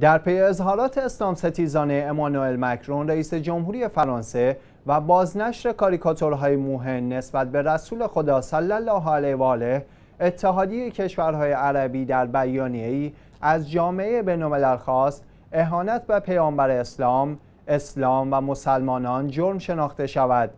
در پی اظهارات اسلام ستیزانه امانوئل مکرون رئیس جمهوری فرانسه و بازنشر کاریکاتورهای موهن نسبت به رسول خدا صلی الله علیه و آله اتحادیه کشورهای عربی در ای از جامعه بین‌الملل خواست اهانت به پیامبر اسلام، اسلام و مسلمانان جرم شناخته شود.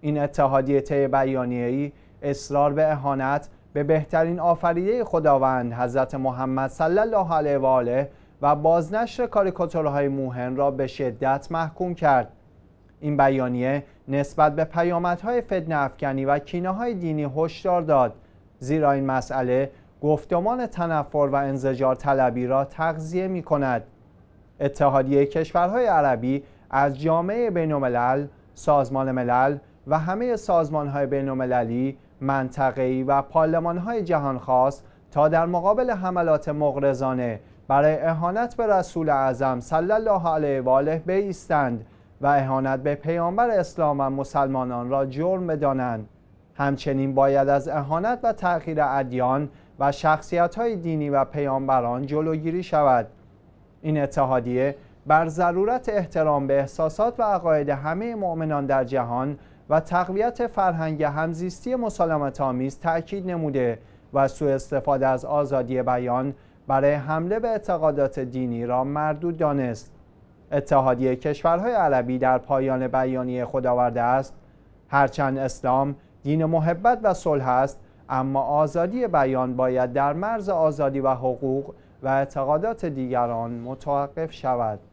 این اتحادیه طی ای اصرار به اهانت به بهترین آفریده خداوند حضرت محمد صلی الله علیه و آله و بازنشر کاریکاتورهای موهن را به شدت محکوم کرد این بیانیه نسبت به پیامدهای فتنه افکنی و کینه های دینی هشدار داد زیرا این مسئله گفتمان تنفر و انزجار طلبی را تغذیه می کند اتحادیه کشورهای عربی از جامعه بین سازمان ملل و همه سازمان های بین منطقه‌ای و پارلمانهای های جهان تا در مقابل حملات مغرضانه برای اهانت به رسول اعظم صلی الله علیه و آله بایستند و اهانت به پیامبر اسلام و مسلمانان را جرم بدانند همچنین باید از اهانت و تغییر ادیان و شخصیت های دینی و پیامبران جلوگیری شود این اتحادیه بر ضرورت احترام به احساسات و عقاید همه مؤمنان در جهان و تقویت فرهنگ همزیستی مسالمت آمیز تاکید نموده و سوء استفاده از آزادی بیان برای حمله به اعتقادات دینی را مردود دانست اتحادیه کشورهای عربی در پایان بیانیه خود آورده است هرچند اسلام دین محبت و صلح است اما آزادی بیان باید در مرز آزادی و حقوق و اعتقادات دیگران متوقف شود